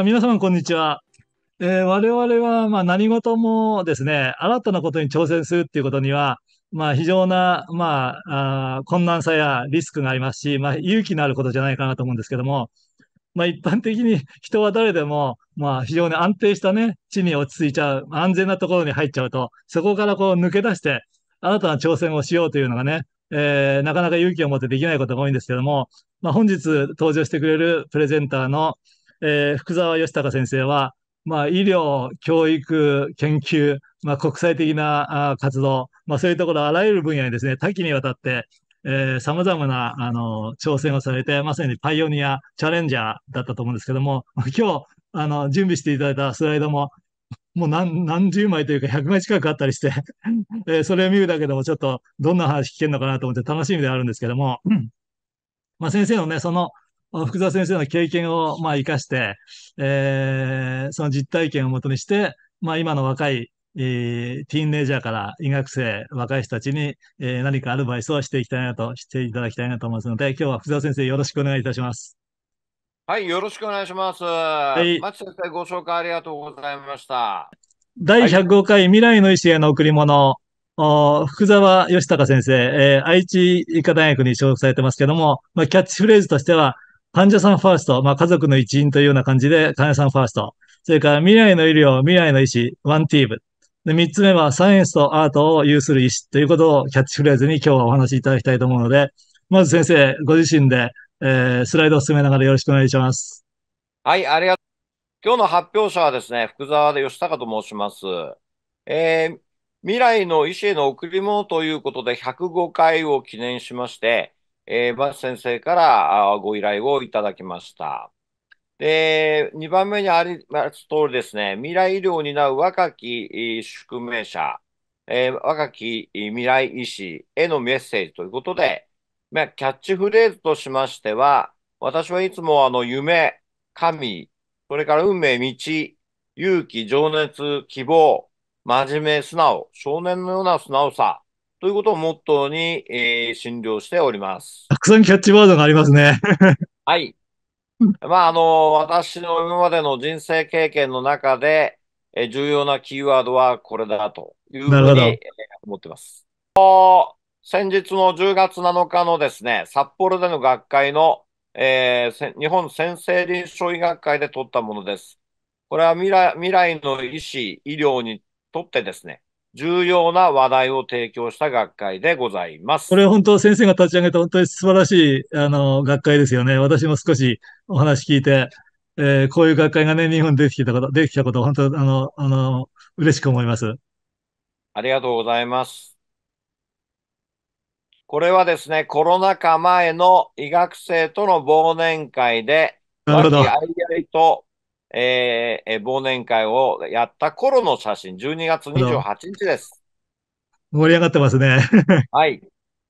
あ皆様、こんにちは。えー、我々は、まあ、何事もですね、新たなことに挑戦するっていうことには、まあ、非常な、まあ、あ困難さやリスクがありますし、まあ、勇気のあることじゃないかなと思うんですけども、まあ、一般的に 人は誰でも、まあ、非常に安定したね、地に落ち着いちゃう、安全なところに入っちゃうと、そこからこう抜け出して、新たな挑戦をしようというのがね、えー、なかなか勇気を持ってできないことが多いんですけども、まあ、本日登場してくれるプレゼンターの、えー、福沢義孝先生は、まあ、医療、教育、研究、まあ、国際的なあ活動、まあ、そういうところ、あらゆる分野にですね、多岐にわたって、えま様々な、あの、挑戦をされて、まさにパイオニア、チャレンジャーだったと思うんですけども、今日、あの、準備していただいたスライドも、もう何、何十枚というか100枚近くあったりして えー、それを見るだけでもちょっとどんな話聞けるのかなと思って楽しみであるんですけども、まあ、先生のね、その、福沢先生の経験を、まあ、生かして、えー、その実体験をもとにして、まあ、今の若い、えー、ティーンネージャーから医学生、若い人たちに、えー、何かアドバイスをしていきたいなと、していただきたいなと思いますので、今日は福沢先生、よろしくお願いいたします。はい、よろしくお願いします。はい、松先生、ご紹介ありがとうございました。第105回、はい、未来の医師への贈り物。福沢義孝先生、えー、愛知医科大学に所属されてますけども、まあ、キャッチフレーズとしては、患者さんファースト、まあ、家族の一員というような感じで、患者さんファースト。それから未来の医療、未来の医師、ワンティーブ。で、三つ目はサイエンスとアートを有する医師ということをキャッチフレーズに今日はお話しいただきたいと思うので、まず先生、ご自身で、えー、スライドを進めながらよろしくお願いします。はい、ありがとう。今日の発表者はですね、福沢で吉高と申します。えー、未来の医師への贈り物ということで105回を記念しまして、えー、バス先生からご依頼をいただきました。で、2番目にあります通りですね、未来医療を担う若き宿命者、えー、若き未来医師へのメッセージということで、まあ、キャッチフレーズとしましては、私はいつもあの夢、神、それから運命、道、勇気、情熱、希望、真面目、素直、少年のような素直さ、ということをモットーに、えー、診療しております。たくさんキャッチワードがありますね。はい。まあ、あの、私の今までの人生経験の中で、えー、重要なキーワードはこれだというふうに、えー、思ってます。先日の10月7日のですね、札幌での学会の、えー、日本先生臨床医学会で取ったものです。これは未来未来の医師、医療にとってですね、重要な話題を提供した学会でございます。これ本当先生が立ち上げた本当に素晴らしい、あの、学会ですよね。私も少しお話聞いて、えー、こういう学会がね、日本できたこと、できたこと、本当、あの、あの、嬉しく思います。ありがとうございます。これはですね、コロナ禍前の医学生との忘年会で、なるほど。えー、忘年会をやった頃の写真、12月28日です。盛り上がってますね。はい。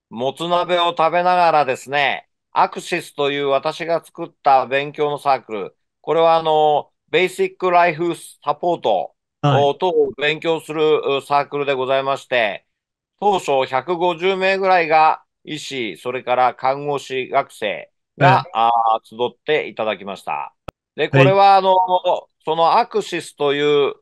もつ鍋を食べながらですね、アクシスという私が作った勉強のサークル、これはあの、ベーシックライフサポート等を勉強するサークルでございまして、当初150名ぐらいが医師、それから看護師学生が、はい、集っていただきました。で、これは、あの、はい、そのアクシスという、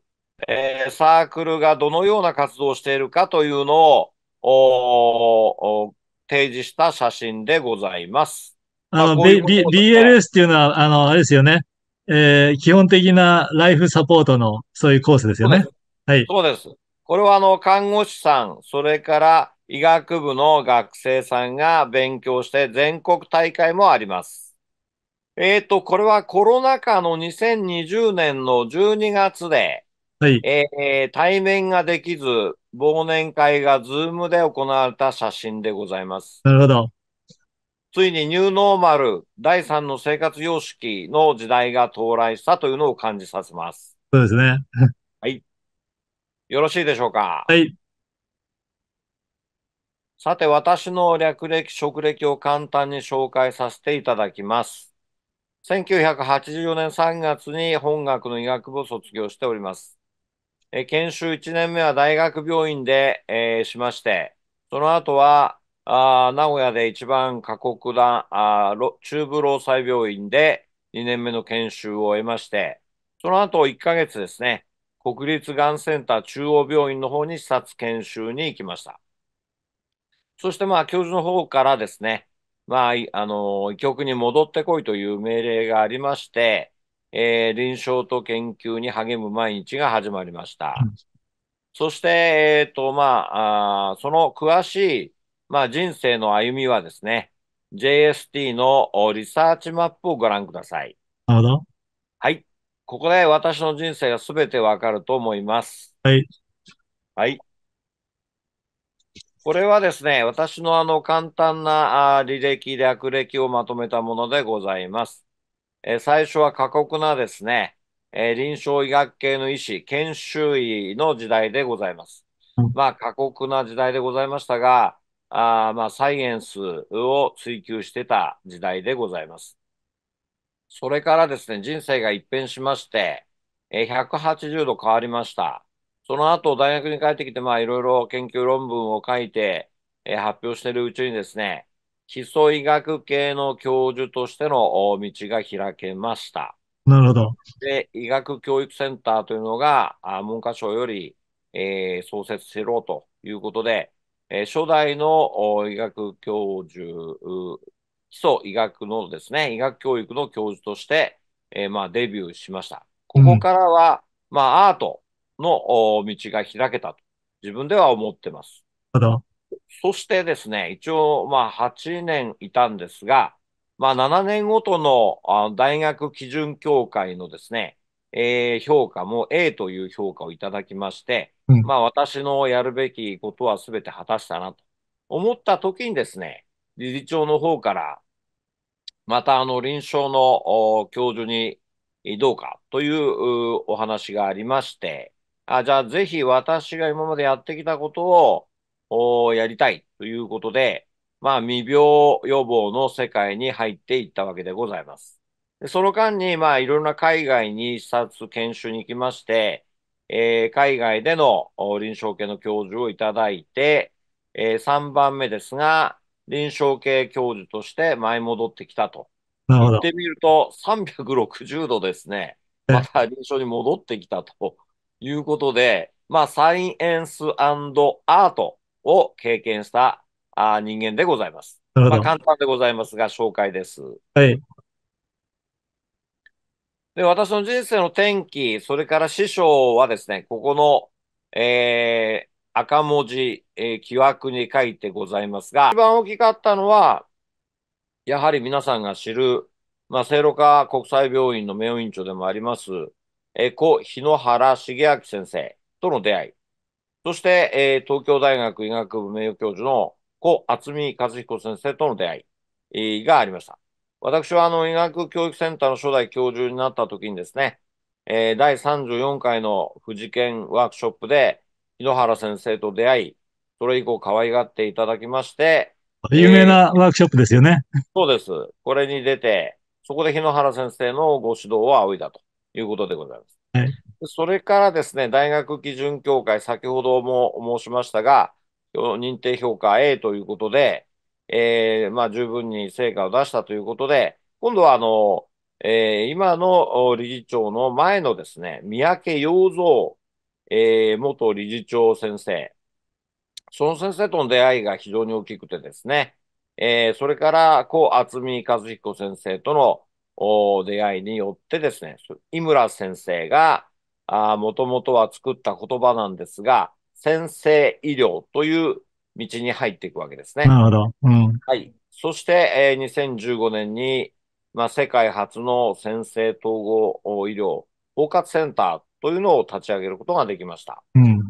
えー、サークルがどのような活動をしているかというのを、提示した写真でございます。あの、まあ、B BLS っていうのは、あの、あれですよね。えー、基本的なライフサポートの、そういうコースですよね。はい。そうです。これは、あの、看護師さん、それから医学部の学生さんが勉強して、全国大会もあります。えっ、ー、と、これはコロナ禍の2020年の12月で、はいえー、対面ができず、忘年会がズームで行われた写真でございます。なるほど。ついにニューノーマル第3の生活様式の時代が到来したというのを感じさせます。そうですね。はい。よろしいでしょうか。はい。さて、私の略歴、職歴を簡単に紹介させていただきます。1984年3月に本学の医学部を卒業しております。え研修1年目は大学病院で、えー、しまして、その後は、あ名古屋で一番過酷なあ中部労災病院で2年目の研修を終えまして、その後1ヶ月ですね、国立がんセンター中央病院の方に視察研修に行きました。そしてまあ教授の方からですね、まあ、あの、医局に戻ってこいという命令がありまして、えー、臨床と研究に励む毎日が始まりました。そして、えっ、ー、と、まああ、その詳しい、まあ、人生の歩みはですね、JST のリサーチマップをご覧ください。なるほど。はい。ここで私の人生が全てわかると思います。はい。はい。これはですね、私のあの簡単な履歴、略歴をまとめたものでございます。えー、最初は過酷なですね、えー、臨床医学系の医師、研修医の時代でございます。まあ、過酷な時代でございましたが、あまあ、サイエンスを追求してた時代でございます。それからですね、人生が一変しまして、えー、180度変わりました。その後、大学に帰ってきて、まあ、いろいろ研究論文を書いて、えー、発表しているうちにですね、基礎医学系の教授としての道が開けました。なるほど。で、医学教育センターというのが、あ文科省より、えー、創設しろということで、えー、初代の医学教授、基礎医学のですね、医学教育の教授として、えー、まあ、デビューしました。ここからは、うん、まあ、アート、の道が開けたと自分では思ってます。そしてですね、一応まあ8年いたんですが、まあ7年ごとの大学基準協会のですね、えー、評価も A という評価をいただきまして、うん、まあ私のやるべきことは全て果たしたなと思った時にですね、理事長の方から、またあの臨床の教授にどうかというお話がありまして、あじゃあぜひ私が今までやってきたことをやりたいということで、まあ未病予防の世界に入っていったわけでございます。でその間に、まあいろんな海外に視察研修に行きまして、えー、海外での臨床系の教授をいただいて、えー、3番目ですが、臨床系教授として舞い戻ってきたと。言ってみると、360度ですね、また臨床に戻ってきたということで、まあ、サイエンスアートを経験したあ人間でございます。まあ、簡単でございますが、紹介です。はい。で、私の人生の転機、それから師匠はですね、ここの、えー、赤文字、えー、木枠に書いてございますが、一番大きかったのは、やはり皆さんが知る、まあ、聖路科国際病院の名誉院長でもあります、え故日野原重明先生との出会い、そして、え東京大学医学部名誉教授の故厚見和彦先生との出会い、がありました。私はあの医学教育センターの初代教授になった時にですね、え第34回の富士県ワークショップで、日野原先生と出会い、それ以降可愛がっていただきまして、有名なワークショップですよね。そうです。これに出て、そこで日野原先生のご指導を仰いだということでございます。はい、それからですね、大学基準協会、先ほども申しましたが、認定評価 A ということで、えー、まあ、十分に成果を出したということで、今度はあの、えー、今の理事長の前のですね、三宅洋三、えー、元理事長先生、その先生との出会いが非常に大きくてですね、えー、それから、高厚美和彦先生との出会いによってですね、井村先生が、もともとは作った言葉なんですが、先生医療という道に入っていくわけですね。なるほど。うん、はい。そして、えー、2015年に、まあ、世界初の先生統合医療包括センターというのを立ち上げることができました。うん、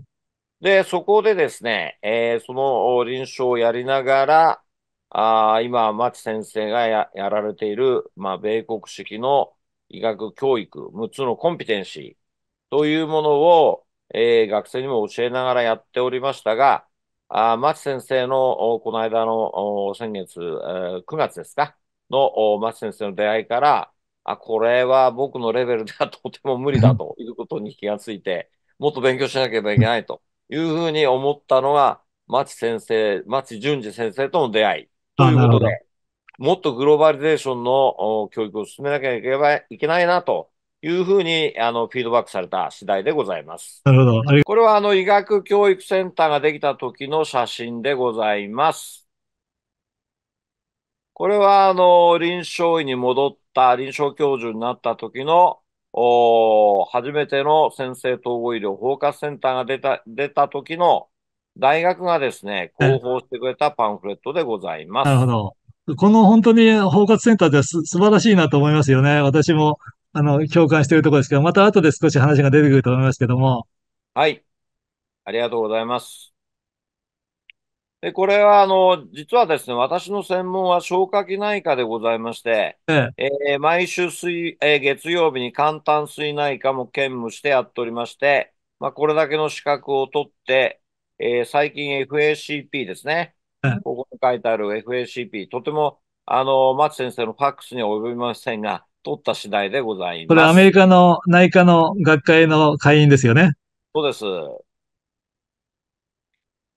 で、そこでですね、えー、その臨床をやりながら、あ今、町先生がややられている、まあ、米国式の医学教育、6つのコンピテンシーというものを、えー、学生にも教えながらやっておりましたが、あ牧先生のこの間の先月、えー、9月ですか、の町先生の出会いから、あ、これは僕のレベルではとても無理だと いうことに気がついて、もっと勉強しなければいけないというふうに思ったのが、町先生、町淳二先生との出会いということで、もっとグローバリゼーションの教育を進めなきゃいけばいけないなというふうにあのフィードバックされた次第でございます。なるほど。これはあの医学教育センターができた時の写真でございます。これはあの臨床医に戻った臨床教授になった時のお初めての先生統合医療包括センターが出た出た時の大学がですね、広報してくれたパンフレットでございます。なるほど。この本当に包括センターでは素晴らしいなと思いますよね。私も、あの、共感しているところですけど、また後で少し話が出てくると思いますけども。はい。ありがとうございます。で、これは、あの、実はですね、私の専門は消化器内科でございまして、えええー、毎週水、えー、月曜日に簡単水内科も兼務してやっておりまして、まあ、これだけの資格を取って、えー、最近 FACP ですね。ここに書いてある FACP、とても、あの、松先生のファックスには及びませんが、取った次第でございます。これアメリカの内科の学会の会員ですよね。そうです。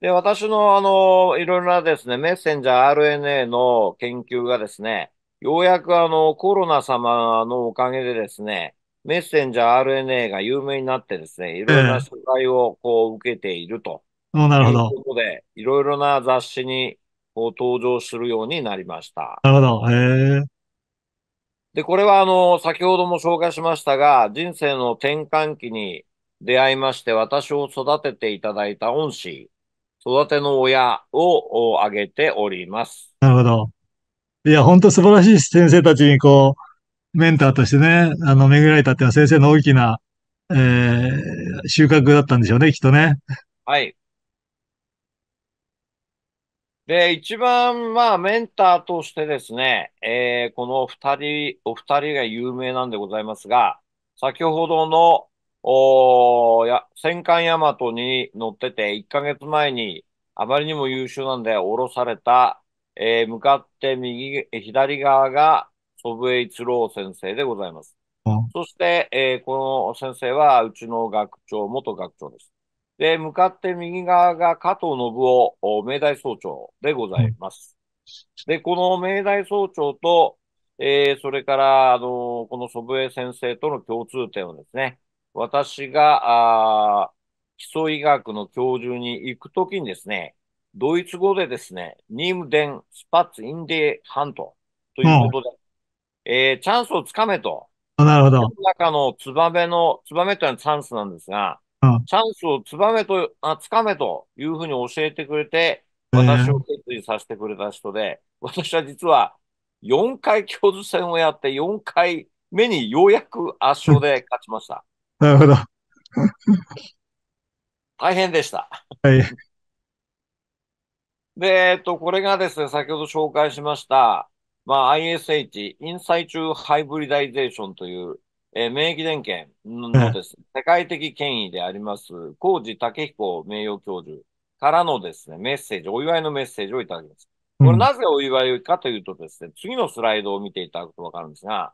で、私のあの、いろいろなですね、メッセンジャー RNA の研究がですね、ようやくあの、コロナ様のおかげでですね、メッセンジャー RNA が有名になってですね、いろいろな取材をこう受けているとなるほど。ということで、いろいろな雑誌に登場するようになりました。なるほど。へえ。で、これはあの、先ほども紹介しましたが、人生の転換期に出会いまして、私を育てていただいた恩師、育ての親を挙げております。なるほど。いや、本当素晴らしい先生たちにこう、メンターとしてね、あの、巡られたっていうのは先生の大きな、えー、収穫だったんでしょうね、きっとね。はい。で、一番、まあ、メンターとしてですね、えー、この二人、お二人が有名なんでございますが、先ほどの、おや、戦艦ヤマトに乗ってて、1ヶ月前に、あまりにも優秀なんで降ろされた、えー、向かって右、左側が、祖父江一郎先生でございます。うん、そして、えー、この先生は、うちの学長、元学長です。で、向かって右側が加藤信夫、明大総長でございます。で、この明大総長と、えー、それから、あのー、この祖父江先生との共通点をですね、私が、あ基礎医学の教授に行くときにですね、ドイツ語でですね、ニームデンスパッツインデーハントということで、うん、えー、チャンスをつかめと。なるほど。中のツバメの、ツバメというのはチャンスなんですが、チャンスをつばめと、あ、つかめというふうに教えてくれて、私を決意させてくれた人で、私は実は4回教授戦をやって、4回目にようやく圧勝で勝ちました。なるほど。大変でした。はい。で、えっと、これがですね、先ほど紹介しました、まあ、ISH、インサイチューハイブリダイゼーションという、えー、免疫電検のです、ね、世界的権威であります、浩二武彦名誉教授からのですね、メッセージ、お祝いのメッセージをいただきます。これなぜお祝いかというとですね、次のスライドを見ていただくとわかるんですが、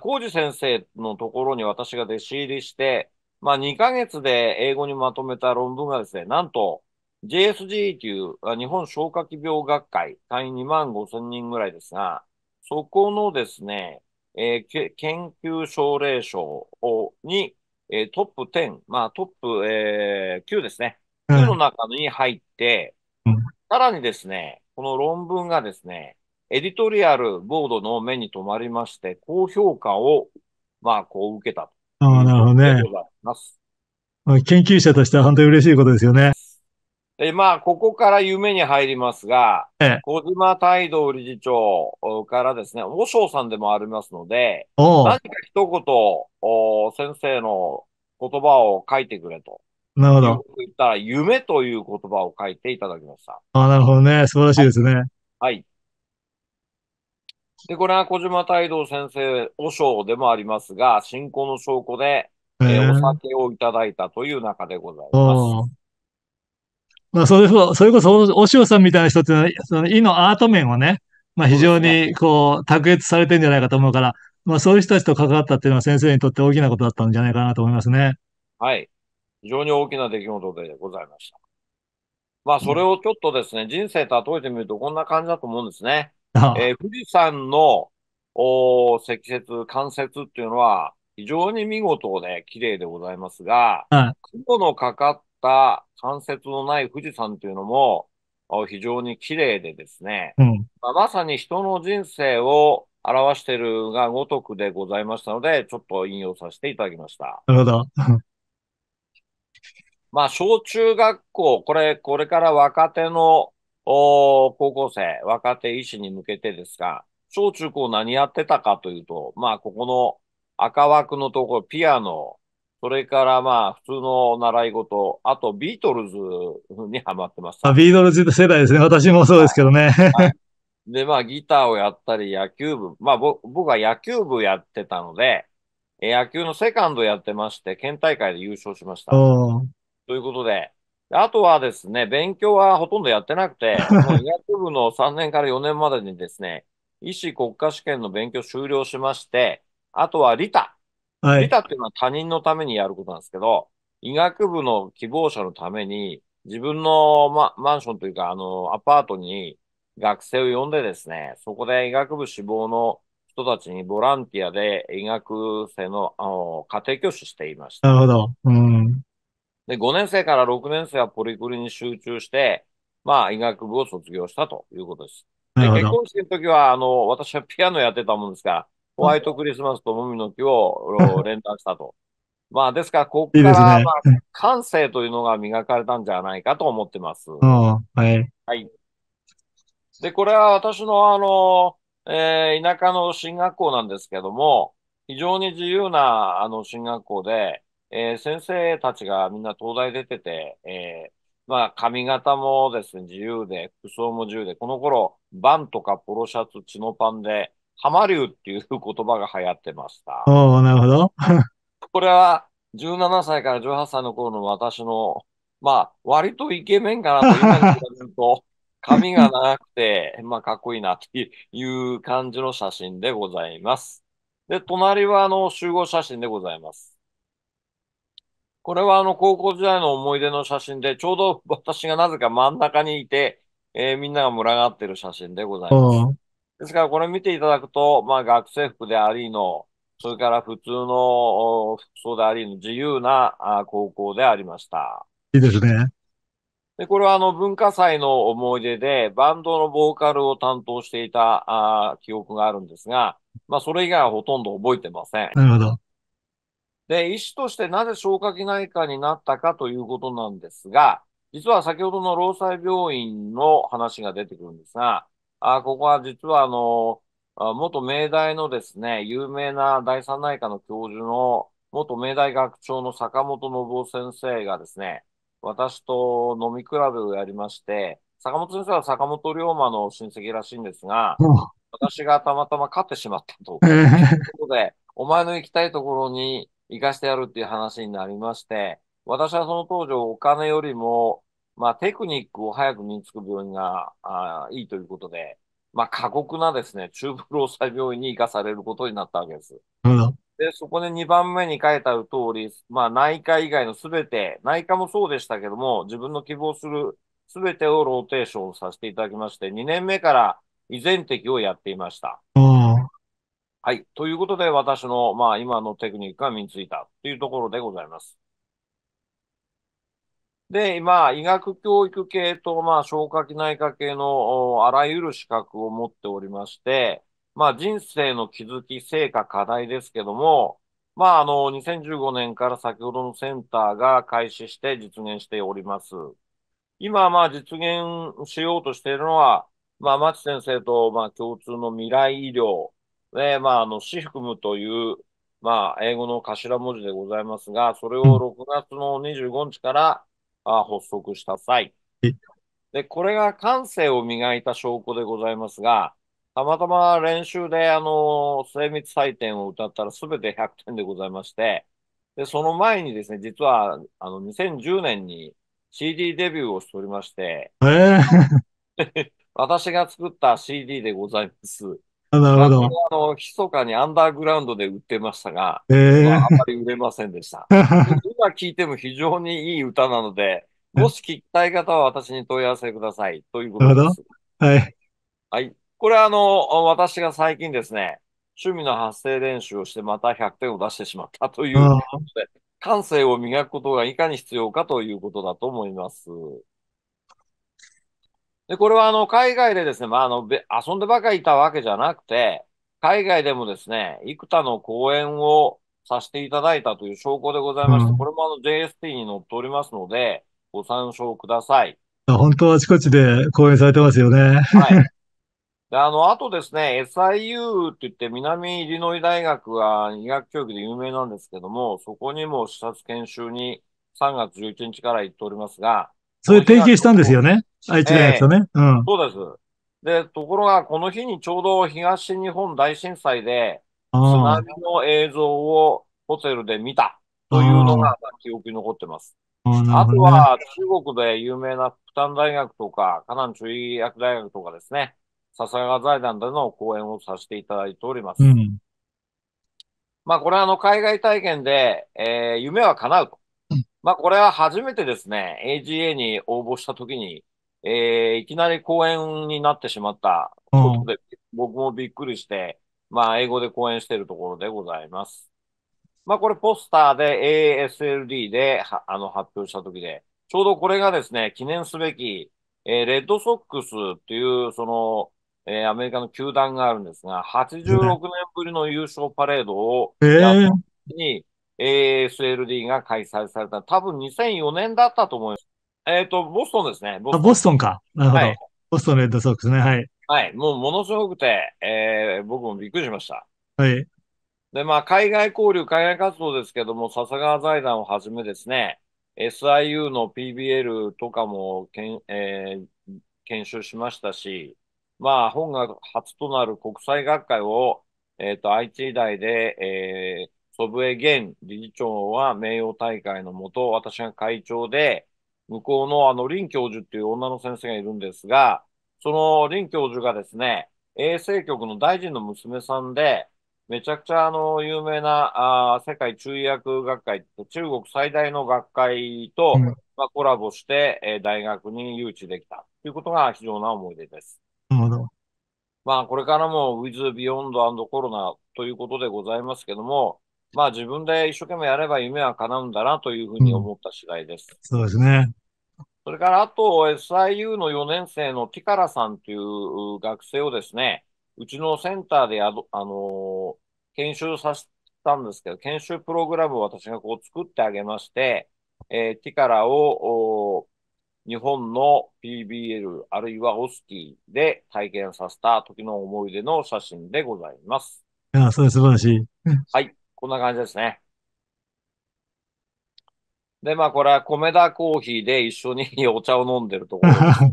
浩二先生のところに私が弟子入りして、まあ2ヶ月で英語にまとめた論文がですね、なんと JSG という日本消化器病学会会員2万5千人ぐらいですが、そこのですね、えー、研究奨励賞に、えー、トップ10、まあトップ、えー、9ですね。9の中に入って、うん、さらにですね、この論文がですね、エディトリアルボードの目に留まりまして、高評価を、まあ、こう受けたと。ああ、なるほどね。研究者としては本当に嬉しいことですよね。で、まあ、ここから夢に入りますが、ええ、小島泰道理事長からですね、和尚さんでもありますので、何か一言お、先生の言葉を書いてくれと。なるほど。言ったら、夢という言葉を書いていただきました。あなるほどね。素晴らしいですね。はい。で、これは小島泰道先生、和尚でもありますが、信仰の証拠で、えー、お酒をいただいたという中でございます。まあ、それこそ、それこそ、お塩さんみたいな人ってのは、その、意のアート面をね、まあ、非常に、こう、卓越されてんじゃないかと思うから、まあ、そういう人たちと関わったっていうのは先生にとって大きなことだったんじゃないかなと思いますね。はい。非常に大きな出来事でございました。まあ、それをちょっとですね、うん、人生例えてみるとこんな感じだと思うんですね。あえー、富士山のお積雪、関雪っていうのは、非常に見事で、ね、綺麗でございますが、はい、雲のかかっった関節のない富士山というのも、非常に綺麗でですね、うん、まあ、まさに人の人生を表しているがごとくでございましたので、ちょっと引用させていただきました。なるほど。まあ、小中学校、これ、これから若手の高校生、若手医師に向けてですが、小中高何やってたかというと、まあ、ここの赤枠のところ、ピアノ、それからまあ、普通の習い事、あとビートルズにハマってました。あビートルズ世代ですね。私もそうですけどね。はいはい、で、まあ、ギターをやったり、野球部、まあ、僕は野球部やってたので、野球のセカンドやってまして、県大会で優勝しました。ということで、あとはですね、勉強はほとんどやってなくて、医 学部の3年から4年までにですね、医師国家試験の勉強終了しまして、あとはリタ、はい。利っていうのは他人のためにやることなんですけど、医学部の希望者のために、自分の、ま、マンションというか、あの、アパートに学生を呼んでですね、そこで医学部志望の人たちにボランティアで医学生のあの家庭教師していました。なるほど。うん。で、5年生から6年生はポリクリに集中して、まあ、医学部を卒業したということです。で、結婚式の時は、あの、私はピアノやってたもんですから、ホワイトクリスマスと海の木を 連弾したと。まあ、ですから、ここから、まあ、感性というのが磨かれたんじゃないかと思ってます。はい。はい。で、これは私の、あの、えー、田舎の進学校なんですけども、非常に自由な、あの、進学校で、えー、先生たちがみんな東大出てて、えー、まあ、髪型もですね、自由で、服装も自由で、この頃、バンとかポロシャツ、チノパンで、浜流っていう言葉が流行ってました。おおなるほど。これは17歳から18歳の頃の私の、まあ、割とイケメンかなと今に比べると、髪が長くて、まあ、かっこいいなっていう感じの写真でございます。で、隣はあの、集合写真でございます。これはあの、高校時代の思い出の写真で、ちょうど私がなぜか真ん中にいて、えー、みんなが群がってる写真でございます。ですからこれ見ていただくと、まあ学生服でありの、それから普通の服装でありの自由な高校でありました。いいですね。で、これはあの文化祭の思い出で、バンドのボーカルを担当していたあ記憶があるんですが、まあそれ以外はほとんど覚えてません。なるほど。で、医師としてなぜ消化器内科になったかということなんですが、実は先ほどの労災病院の話が出てくるんですが、あ、ここは実はあの、あ元明大のですね、有名な第三内科の教授の、元明大学長の坂本信夫先生がですね、私と飲み比べをやりまして、坂本先生は坂本龍馬の親戚らしいんですが、私がたまたま勝ってしまったと。ということで、お前の行きたいところに行かしてやるっていう話になりまして、私はその当時お金よりも、まあ、テクニックを早く身につく病院があいいということで、まあ、過酷なですね、中部労災病院に生かされることになったわけです。で、そこで2番目に書いてある通り、まあ、内科以外のすべて、内科もそうでしたけども、自分の希望するすべてをローテーションさせていただきまして、2年目から依然的をやっていました。はい。ということで、私の、まあ、今のテクニックが身についたというところでございます。で、今、医学教育系と、まあ、消化器内科系のあらゆる資格を持っておりまして、まあ、人生の気づき、成果、課題ですけども、まあ、あの、2015年から先ほどのセンターが開始して実現しております。今、まあ、実現しようとしているのは、まあ、町先生と、まあ、共通の未来医療、で、まあ、あの、シフムという、まあ、英語の頭文字でございますが、それを6月の25日から、発足した際、で、これが感性を磨いた証拠でございますが、たまたま練習で、あの、精密採点を歌ったら全て100点でございまして、で、その前にですね、実は、あの、2010年に CD デビューをしておりまして、えー、私が作った CD でございます。なるほど。あの、密かにアンダーグラウンドで売ってましたが、えー、あんまり売れませんでした。今聴いても非常にいい歌なので、もし聞きたい方は私に問い合わせください。ということです。はい。はい。これはあの、私が最近ですね、趣味の発声練習をしてまた100点を出してしまったということで、感性を磨くことがいかに必要かということだと思います。で、これはあの、海外でですね、まあ、あの、遊んでばかりいたわけじゃなくて、海外でもですね、幾多の講演をさせていただいたという証拠でございまして、うん、これもあの JST に載っておりますので、ご参照ください。本当あちこちで講演されてますよね。はい。であの、あとですね、SIU って言って南イリノイ大学は医学教育で有名なんですけども、そこにも視察研修に3月11日から行っておりますが、それ提携したんですよね。愛知大学とね、えー、うん。そうです。で、ところが、この日にちょうど東日本大震災で、津波の映像をホテルで見たというのが記憶に残ってます。あ、ね、とは、中国で有名な福旦大学とか、河南中医薬大学とかですね、笹川財団での講演をさせていただいております。うん、まあ、これはあの、海外体験で、えー、夢は叶うと。まあ、これは初めてですね、AGA に応募したときに、えー、いきなり公演になってしまったことで、うん、僕もびっくりして、まあ、英語で講演しているところでございます。まあ、これポスターで ASLD であの発表したときで、ちょうどこれがですね、記念すべき、えー、レッドソックスっていう、その、えー、アメリカの球団があるんですが、86年ぶりの優勝パレードをやったに、ASLD が開催された、多分2004年だったと思います。えっ、ー、と、ボストンですね。ボストンストンか。なるほど、はい。ボストンレッドソックスね。はい。はい。もうものすごくて、えー、僕もびっくりしました。はい。で、まあ、海外交流、海外活動ですけども、笹川財団をはじめですね、SIU の PBL とかもけん、えー、研修しましたし、まあ、本が初となる国際学会を、えっ、ー、と、知医大で、えー、祖父江現理事長は名誉大会のもと、私が会長で、向こうのあの、林教授っていう女の先生がいるんですが、その林教授がですね、衛生局の大臣の娘さんで、めちゃくちゃあの、有名な、あ世界中医薬学会って中国最大の学会と、うん、まあ、コラボして、えー、大学に誘致できたということが非常な思い出です。なるほど。まあ、これからも With Beyond and Corona ということでございますけども、まあ自分で一生懸命やれば夢は叶うんだなというふうに思った次第です。そうですね。それからあと SIU の4年生のティカラさんという学生をですね、うちのセンターであの、研修させたんですけど、研修プログラムを私がこう作ってあげまして、えー、ティカラを日本の PBL あるいはオスティで体験させた時の思い出の写真でございます。ああ、それ素晴らしい。はい。こんな感じですね。で、まあ、これは米田コーヒーで一緒に お茶を飲んでるところ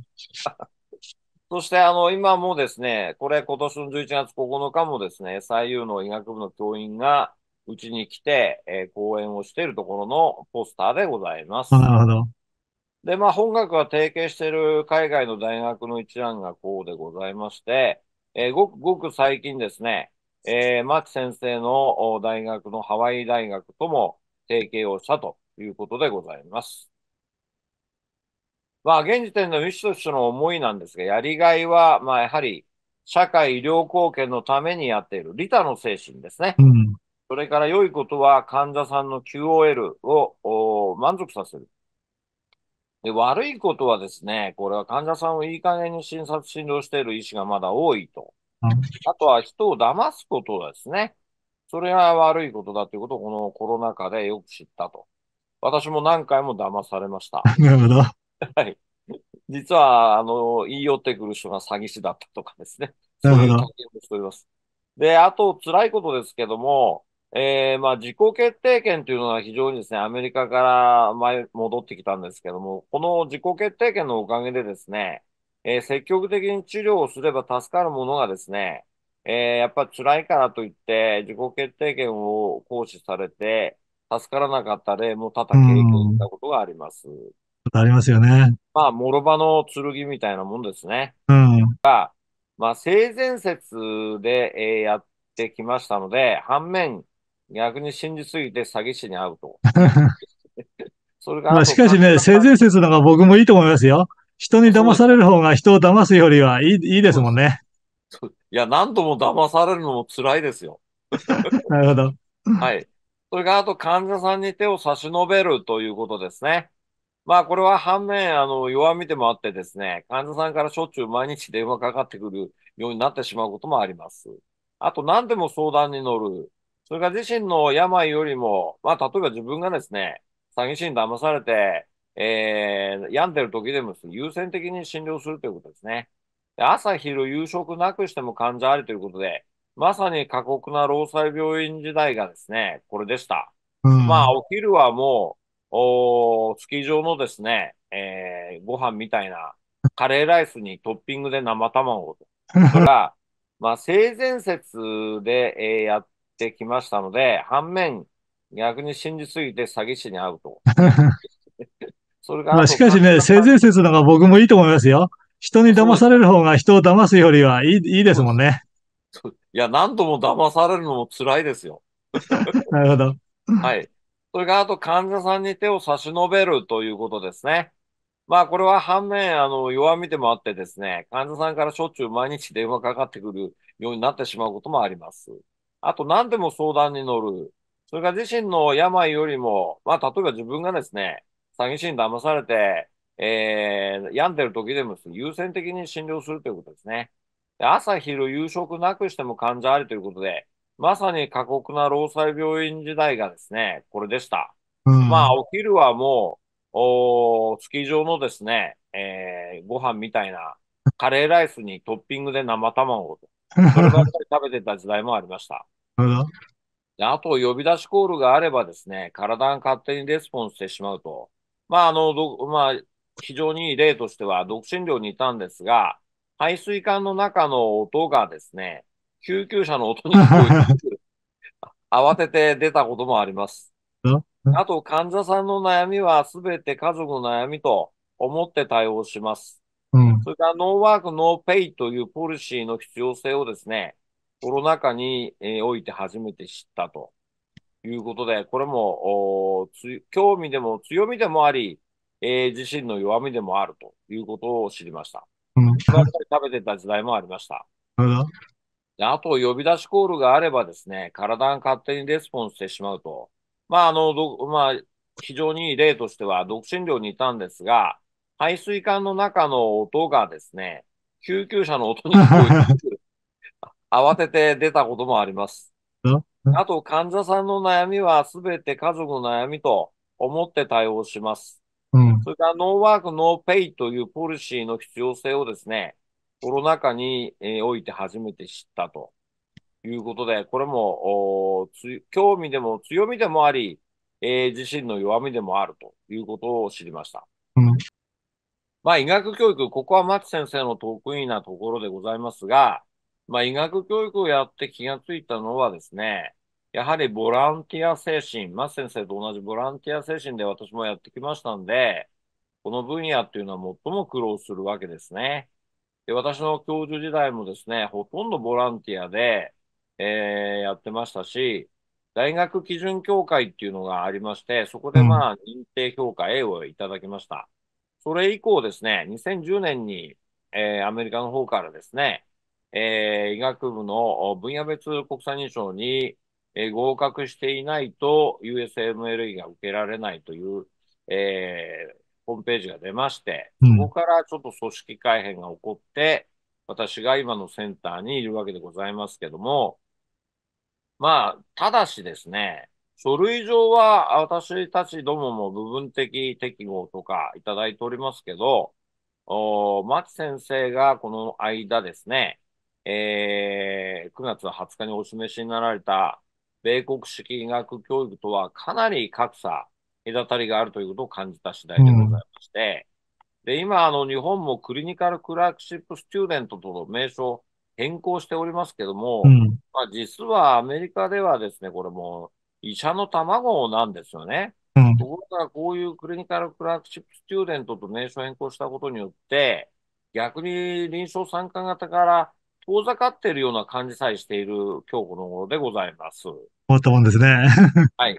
そして、あの、今もですね、これ今年の11月9日もですね、最優の医学部の教員がうちに来て、えー、講演をしているところのポスターでございます。なるほど。で、まあ、本学は提携している海外の大学の一覧がこうでございまして、えー、ごく、ごく最近ですね、えー、マ先生の大学のハワイ大学とも提携をしたということでございます。まあ、現時点のウィッシュとしての思いなんですが、やりがいは、まあ、やはり、社会医療貢献のためにやっている利他の精神ですね。うん、それから良いことは患者さんの QOL を満足させる。で悪いことはですね、これは患者さんをいい加減に診察、診療している医師がまだ多いと。あとは人を騙すことですね。それが悪いことだということをこのコロナ禍でよく知ったと。私も何回も騙されました。なるほど。はい。実は、あの、言い寄ってくる人が詐欺師だったとかですね。そういうをしております。で、あと、辛いことですけども、えー、まあ、自己決定権というのは非常にですね、アメリカから前戻ってきたんですけども、この自己決定権のおかげでですね、えー、積極的に治療をすれば助かるものがですね、えー、やっぱ辛いからといって、自己決定権を行使されて、助からなかった例も多々経験したことがあります。ありますよね。まあ、諸刃の剣みたいなもんですね。うん。が、まあ、性善説で、えー、やってきましたので、反面、逆に信じすぎて詐欺師に会うと。それがまあ、しかしね、性善説の方が僕もいいと思いますよ。人に騙される方が人を騙すよりはいいいいですもんね。いや、何度も騙されるのも辛いですよ。なるほど。はい。それから、あと患者さんに手を差し伸べるということですね。まあ、これは反面、あの、弱みでもあってですね、患者さんからしょっちゅう毎日電話かかってくるようになってしまうこともあります。あと、何でも相談に乗る。それから自身の病よりも、まあ、例えば自分がですね、詐欺師に騙されて、えー、病んでる時でも優先的に診療するということですね。で朝昼夕食なくしても患者ありということで、まさに過酷な労災病院時代がですね、これでした。うん、まあ、お昼はもう、おスキー場のですね、えー、ご飯みたいな、カレーライスにトッピングで生卵と。それから、まあ、性善説で、えー、やってきましたので、反面、逆に信じすぎて詐欺師に会うと。それが。まあ、しかしね、性善説の方が僕もいいと思いますよ。人に騙される方が人を騙すよりはいいいいですもんね。いや、何度も騙されるのも辛いですよ。なるほど。はい。それから、あと患者さんに手を差し伸べるということですね。まあ、これは反面、あの、弱みでもあってですね、患者さんからしょっちゅう毎日電話かかってくるようになってしまうこともあります。あと、何でも相談に乗る。それから自身の病よりも、まあ、例えば自分がですね、詐欺師に騙されて、えー、病んでる時でも優先的に診療するということですね。朝昼夕食なくしても患者ありということで、まさに過酷な労災病院時代がですね、これでした。うん、まあ、お昼はもう、おスキー場のですね、えー、ご飯みたいな、カレーライスにトッピングで生卵を、そればっかり食べてた時代もありました。あと、呼び出しコールがあればですね、体が勝手にレスポンスしてしまうと、まあ、あの、どまあ、非常に例としては、独身寮にいたんですが、排水管の中の音がですね、救急車の音に 慌てて出たこともあります。あと、患者さんの悩みはすべて家族の悩みと思って対応します。うん、それから、ノーワーク、ノーペイというポリシーの必要性をですね、コロナ禍において初めて知ったと。いうことで、これも、興味でも強みでもあり、えー、自身の弱みでもあるということを知りました。うん、食べてた時代もありました。あと、呼び出しコールがあればですね、体が勝手にレスポンスしてしまうと。まあ、あの、まあ、非常にいい例としては、独身寮にいたんですが、排水管の中の音がですね、救急車の音に 慌てて出たこともあります。あと、患者さんの悩みはすべて家族の悩みと思って対応します。うん、それから、ノーワーク、ノーペイというポリシーの必要性をですね、コロナ禍に、えおいて初めて知ったということで、これも、興味でも強みでもあり、えー、自身の弱みでもあるということを知りました。うん、まあ、医学教育、ここは松先生の得意なところでございますが、まあ、医学教育をやって気がついたのはですね、やはりボランティア精神、松先生と同じボランティア精神で私もやってきましたんで、この分野っていうのは最も苦労するわけですね。で私の教授時代もですね、ほとんどボランティアで、えー、やってましたし、大学基準協会っていうのがありまして、そこでまあ認定評価 A をいただきました。それ以降ですね、2010年に、えー、アメリカの方からですね、えー、医学部の分野別国際認証に、えー、合格していないと USMLE が受けられないという、えー、ホームページが出まして、そこからちょっと組織改変が起こって、私が今のセンターにいるわけでございますけども、まあ、ただしですね、書類上は私たちどもも部分的適合とかいただいておりますけど、お牧先生がこの間ですね、えー、9月20日にお示しになられた米国式医学教育とはかなり格差、隔たりがあるということを感じた次第でございまして、うん、で、今、あの、日本もクリニカルクラークシップスチューデントとの名称変更しておりますけども、うん、まあ、実はアメリカではですね、これも医者の卵なんですよね。ところが、こういうクリニカルクラークシップスチューデントと名称変更したことによって、逆に臨床参加型から遠ざかっているような感じさえしている今日この頃でございます。わったもんですね。はい。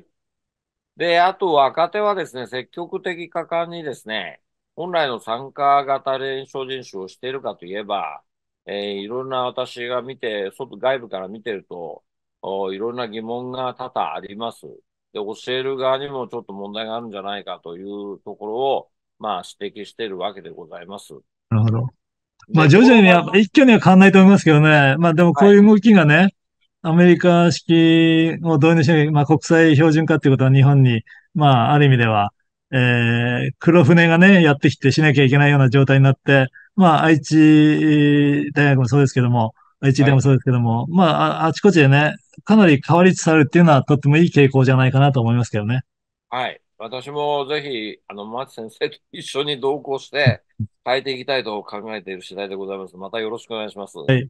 で、あと若手はですね、積極的果敢にですね、本来の参加型練習人種をしているかといえば、えー、いろんな私が見て、外、外部から見てると、おいろんな疑問が多々あります。で、教える側にもちょっと問題があるんじゃないかというところを、まあ指摘しているわけでございます。なるほど。まあ徐々にやっぱ一挙には変わんないと思いますけどね。まあでもこういう動きがね、アメリカ式を導入して、まあ国際標準化っていうことは日本に、まあある意味では、えー、黒船がね、やってきてしなきゃいけないような状態になって、まあ愛知大学もそうですけども、愛知でもそうですけども、はい、まああちこちでね、かなり変わりつつあるっていうのはとってもいい傾向じゃないかなと思いますけどね。はい。私もぜひ、あの、松先生と一緒に同行して、変えていきたいと考えている次第でございます。またよろしくお願いします。はい。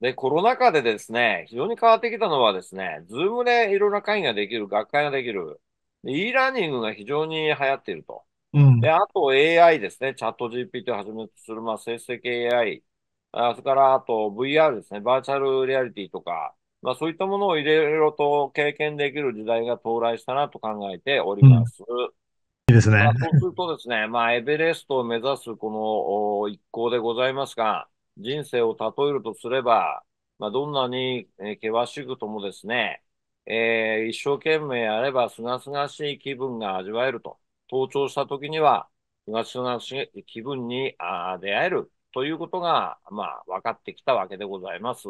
で、コロナ禍でですね、非常に変わってきたのはですね、ズームでいろんな会議ができる、学会ができる、e ラーニングが非常に流行っていると。うん、で、あと AI ですね、チャット GPT をはじめとする、まあ、生成績 AI、あそれからあと VR ですね、バーチャルリアリティとか、まあ、そういったものをいろいろと経験できる時代が到来したなと考えております。うんいですね。そうするとですね、まあ、エベレストを目指すこの一行でございますが、人生を例えるとすれば、まあ、どんなに険しくともですね、えー、一生懸命やればすがすがしい気分が味わえると、登頂した時には、すがすがしい気分にあ出会えるということが、まあ、分かってきたわけでございます。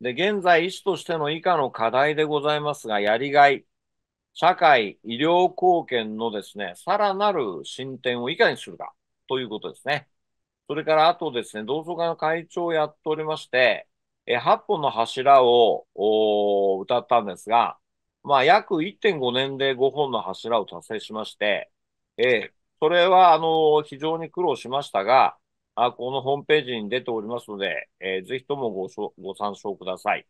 で、現在、医師としての以下の課題でございますが、やりがい、社会、医療貢献のですね、さらなる進展をいかにするかということですね。それからあとですね、同窓会の会長をやっておりまして、え8本の柱を歌ったんですが、まあ約1.5年で5本の柱を達成しまして、えそれはあの非常に苦労しましたが、あこのホームページに出ておりますので、えー、ぜひともごご参照ください。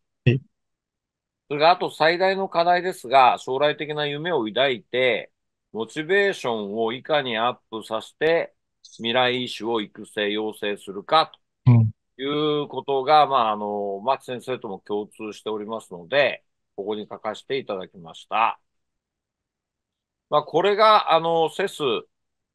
それがあと最大の課題ですが、将来的な夢を抱いて、モチベーションをいかにアップさせて、未来医師を育成、養成するか、ということが、うん、まあ、あの、松先生とも共通しておりますので、ここに書かせていただきました。まあ、これが、あの、セス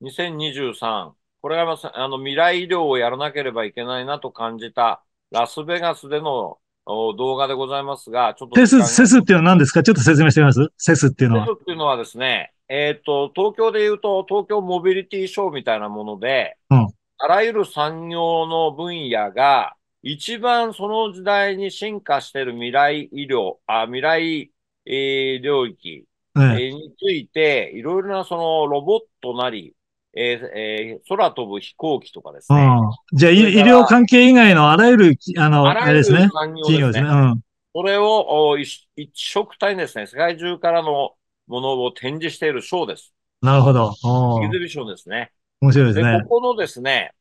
2023、これは、あの、未来医療をやらなければいけないなと感じた、ラスベガスでのお動画でございますが、ちょっと。セス、セスっていうのは何ですかちょっと説明してみますセスっていうのは。セスっていうのはですね、えっ、ー、と、東京で言うと、東京モビリティショーみたいなもので、うん、あらゆる産業の分野が、一番その時代に進化している未来医療、あ未来、えー、領域、について、いろいろなそのロボットなり、えーえー、空飛ぶ飛行機とかですね。うん、じゃあ、医療関係以外のあらゆる、あの、あれですね、企業ですね。うん、それをお一色体にですね、世界中からのものを展示しているショーです。なるほど。エキズショですね。面白いですね。で、ここのですね、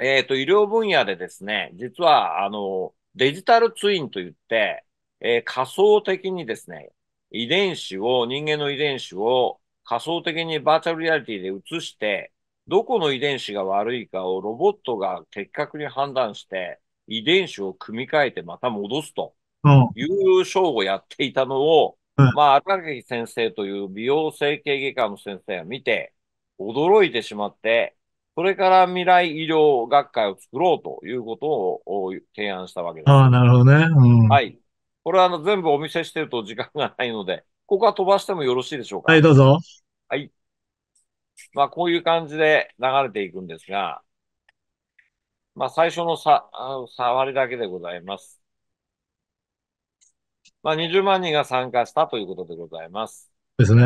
えっ、ー、と、医療分野でですね、実は、あの、デジタルツインといって、えー、仮想的にですね、遺伝子を、人間の遺伝子を、仮想的にバーチャルリアリティで移して、どこの遺伝子が悪いかをロボットが的確に判断して、遺伝子を組み替えてまた戻すという賞をやっていたのを、うん、まあ、赤垣先生という美容整形外科の先生が見て、驚いてしまって、それから未来医療学会を作ろうということを提案したわけです。ああ、なるほどね。うん、はい。これはあの全部お見せしてると時間がないので、ここは飛ばしてもよろしいでしょうかはい、どうぞ。はい。まあ、こういう感じで流れていくんですが、まあ、最初のさ、触りだけでございます。まあ、20万人が参加したということでございます。ですね。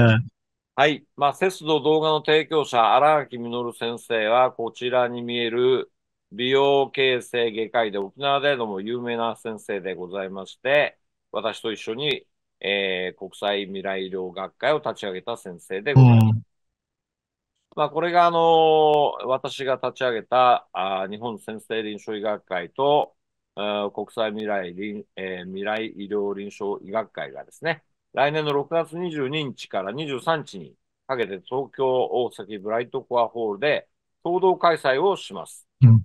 はい。まあ、節度動画の提供者、荒垣実先生は、こちらに見える美容形成外科医で沖縄でのも有名な先生でございまして、私と一緒にえー、国際未来医療学会を立ち上げた先生でございます。うん、まあ、これが、あの私が立ち上げた、あ日本先生臨床医学会と、国際未来臨、えー、未来医療臨床医学会がですね、来年の6月22日から23日にかけて東京大崎ブライトコアホールで共同開催をします。うん、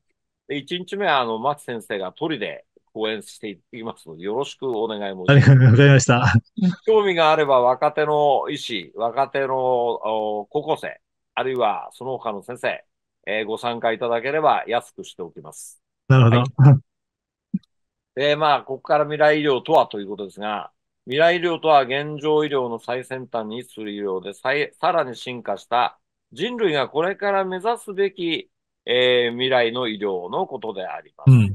で1日目は、あの、松先生がトで、講演していきますので、よろしくお願い申し上げます。ありがとうございました。興味があれば、若手の医師、若手の高校生、あるいはその他の先生、えー、ご参加いただければ安くしておきます。なるほど。はい、で、まあ、ここから未来医療とはということですが、未来医療とは現状医療の最先端に位置する医療でささらに進化した人類がこれから目指すべき、えー、未来の医療のことであります。うん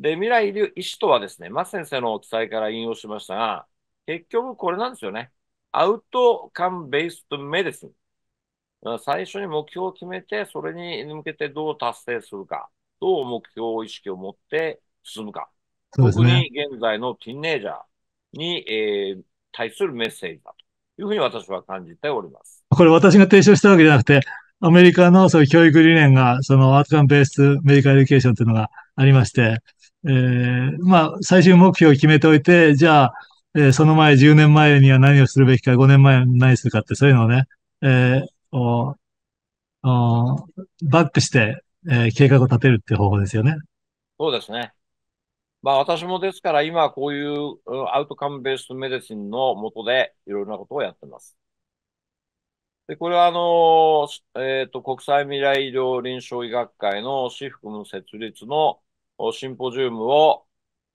で、未来医師とはですね、松先生のお伝えから引用しましたが、結局これなんですよね。アウトカムベースとメディスン。最初に目標を決めて、それに向けてどう達成するか、どう目標意識を持って進むか。ね、特に現在のティンネージャーに、えー、対するメッセージだというふうに私は感じております。これ私が提唱したわけじゃなくて、アメリカのそういう教育理念が、そのアウトカムベースメディカルエデュケーションというのがありまして、えー、まあ、最終目標を決めておいて、じゃあ、えー、その前、10年前には何をするべきか、5年前に何するかって、そういうのをね、えー、おおバックして、えー、計画を立てるっていう方法ですよね。そうですね。まあ私もですから今こういうアウトカムベースメディシンのもとでいろいろなことをやってます。で、これはあの、えっ、ー、と、国際未来医療臨床医学会の私服の設立のシンポジウムを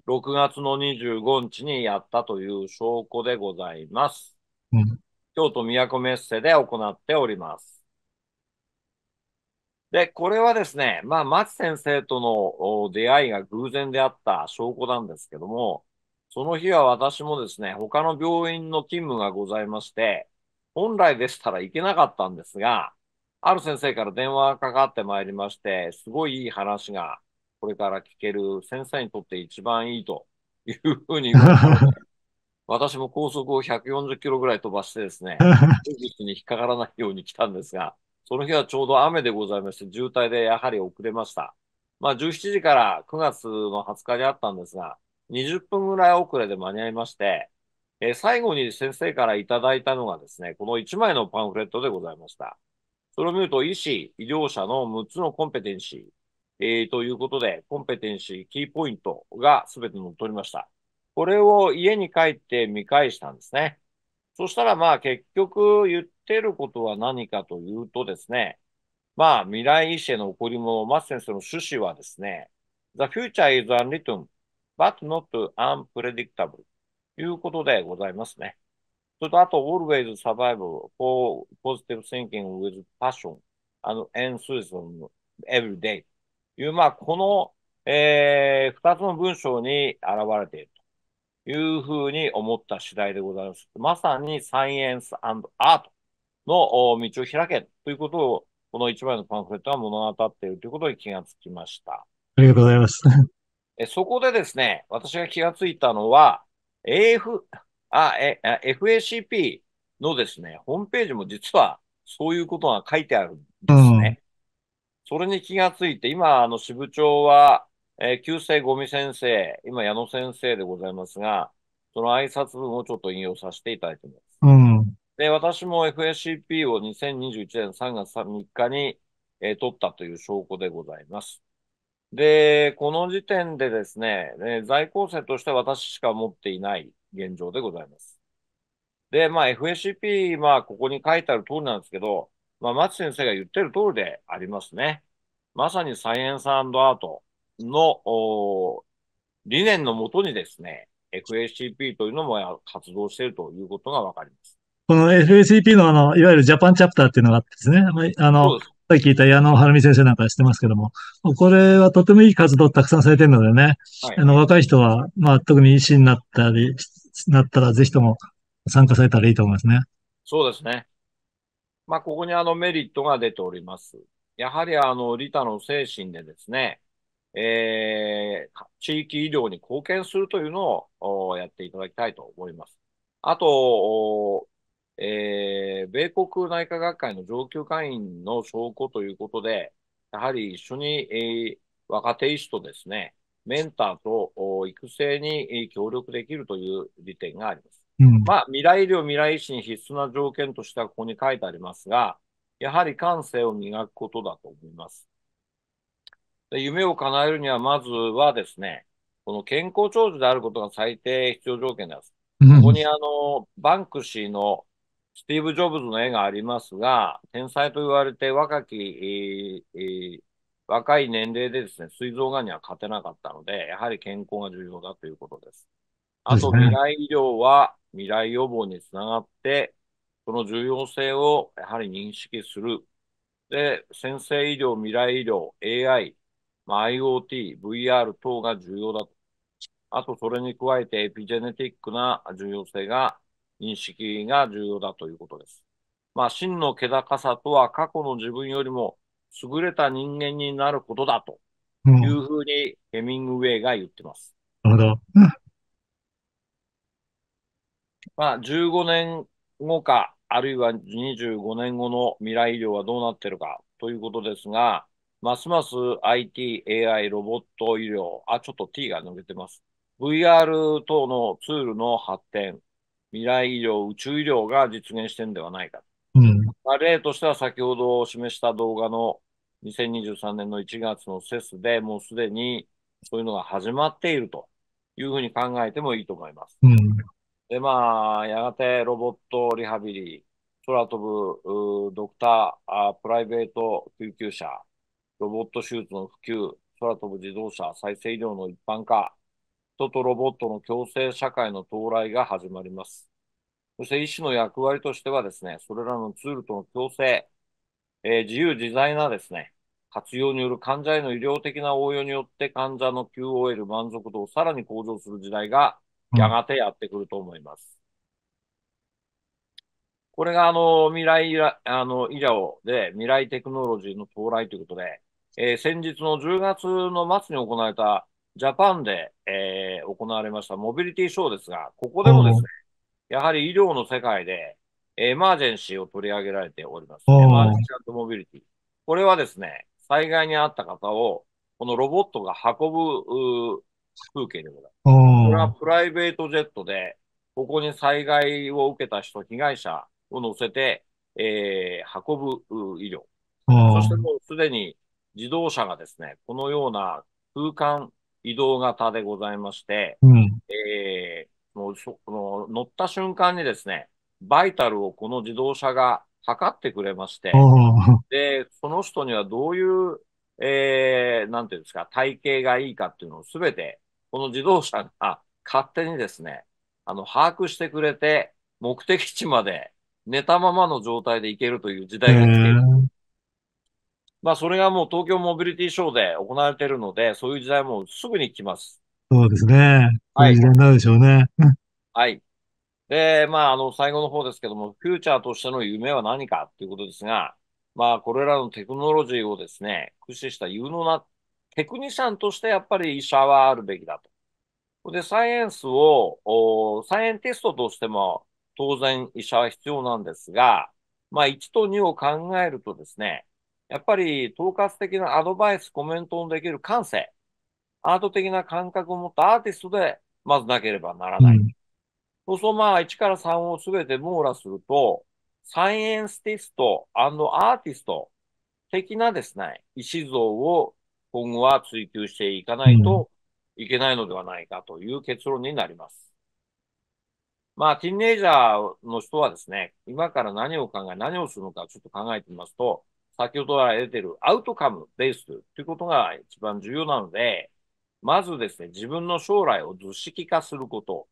6月の25日にやったという証拠でございます。うん、京都都メッセで行っております。で、これはですね、まあ、松先生との出会いが偶然であった証拠なんですけども、その日は私もですね、他の病院の勤務がございまして、本来でしたら行けなかったんですが、ある先生から電話がかかってまいりまして、すごいいい話がこれから聞ける先生にとって一番いいというふうに 私も高速を140キロぐらい飛ばしてですね、技 術に引っかからないように来たんですが、その日はちょうど雨でございまして、渋滞でやはり遅れました。まあ、17時から9月の20日にあったんですが、20分ぐらい遅れで間に合いまして、えー、最後に先生からいただいたのがですね、この1枚のパンフレットでございました。それを見ると、医師、医療者の6つのコンペテンシー、えー、ということで、コンペテンシー、キーポイントがすべて載っておりました。これを家に帰って見返したんですね。そしたらまあ結局言ってることは何かというとですね、まあ未来医師への贈り物、マス先生の趣旨はですね、The future is unwritten, but not unpredictable ということでございますね。それとあと、always survive for positive thinking with passion and enthusiasm every day いう、まあ、この、えー、二つの文章に現れているというふうに思った次第でございます。まさにサイエンスアートの道を開けということを、この一枚のパンフレットが物語っているということに気がつきました。ありがとうございます。えそこでですね、私が気がついたのは、AF、あ、え、FACP のですね、ホームページも実はそういうことが書いてあるんですね。それに気がついて、今、あの、支部長は、えー、旧姓ゴミ先生、今、矢野先生でございますが、その挨拶文をちょっと引用させていただいてます。うん。で、私も FACP を2021年3月3日に、えー、取ったという証拠でございます。で、この時点でですね、ね在校生として私しか持っていない現状でございます。で、まあ FACP、まあここに書いてある通りなんですけど、まあ、松先生が言ってる通りでありますね。まさにサイエンスアートの理念のもとにですね、FACP というのも活動しているということがわかります。この FACP のあの、いわゆるジャパンチャプターっていうのがあってですね、あの、さっき聞いた矢野晴美先生なんかしてますけども、これはとてもいい活動たくさんされてるのでね、はい、あの、若い人は、まあ、特に医師になったり、なったらぜひとも参加されたらいいと思いますね。そうですね。まあ、ここにあのメリットが出ております。やはりあの、リタの精神でですね、えー、地域医療に貢献するというのをやっていただきたいと思います。あと、えー、米国内科学会の上級会員の証拠ということで、やはり一緒に、えー、若手医師とですね、メンターと育成に協力できるという利点があります。うん、まあ、未来医療、未来医師に必須な条件としてはここに書いてありますが、やはり感性を磨くことだと思います。で夢を叶えるには、まずはですね、この健康長寿であることが最低必要条件です。ここにあの、バンクシーのスティーブ・ジョブズの絵がありますが、天才と言われて若き、えーえー、若い年齢でですね、膵臓がんには勝てなかったので、やはり健康が重要だということです。あと、未来医療は、未来予防につながって、その重要性をやはり認識する。で、先生医療、未来医療、AI、まあ、IoT、VR 等が重要だと。あと、それに加えてエピジェネティックな重要性が、認識が重要だということです。まあ、真の気高さとは過去の自分よりも優れた人間になることだというふうにヘミングウェイが言ってます。うん、なるほど。まあ、15年後か、あるいは25年後の未来医療はどうなってるかということですが、ますます IT、AI、ロボット医療、あ、ちょっと T が抜けてます。VR 等のツールの発展、未来医療、宇宙医療が実現してるんではないか。うん、まあ、例としては先ほど示した動画の2023年の1月のセスでもうすでにそういうのが始まっているというふうに考えてもいいと思います。うんで、まあ、やがてロボットリハビリ、空飛ぶドクタープライベート救急車、ロボット手術の普及、空飛ぶ自動車、再生医療の一般化、人とロボットの共生社会の到来が始まります。そして医師の役割としてはですね、それらのツールとの共生、えー、自由自在なですね、活用による患者への医療的な応用によって患者の QOL 満足度をさらに向上する時代がやがてやってくると思います。これが、あの、未来あの、医療で、未来テクノロジーの到来ということで、えー、先日の10月の末に行われた、ジャパンで、えー、行われましたモビリティショーですが、ここでもですね、やはり医療の世界で、エマージェンシーを取り上げられております。エマージェンシーモビリティ。これはですね、災害にあった方を、このロボットが運ぶ、風景でございます。これはプライベートジェットで、ここに災害を受けた人、被害者を乗せて、えー、運ぶ医療。そしてもうすでに自動車がですね、このような空間移動型でございまして、うん、えー、もうその乗った瞬間にですね、バイタルをこの自動車が測ってくれまして、で、その人にはどういう、えー、なんていうんですか、体型がいいかっていうのをすべてこの自動車が勝手にですね、あの、把握してくれて、目的地まで寝たままの状態で行けるという時代が来ている。まあ、それがもう東京モビリティショーで行われているので、そういう時代もすぐに来ます。そうですね。はい。時代になるでしょうね。はい。で、まあ、あの、最後の方ですけども、フューチャーとしての夢は何かっていうことですが、まあ、これらのテクノロジーをですね、駆使した有能なテクニシャンとしてやっぱり医者はあるべきだと。で、サイエンスを、サイエンティストとしても当然医者は必要なんですが、まあ1と2を考えるとですね、やっぱり統括的なアドバイス、コメントのできる感性、アート的な感覚を持ったアーティストで、まずなければならない。うん、そうそうまあ1から3を全て網羅すると、サイエンスティストアーティスト的なですね、意思像を今後は追求していかないといけないのではないかという結論になります。まあ、ティーンネイジャーの人はですね、今から何を考え、何をするのかちょっと考えてみますと、先ほどは出てるアウトカムベースということが一番重要なので、まずですね、自分の将来を図式化すること。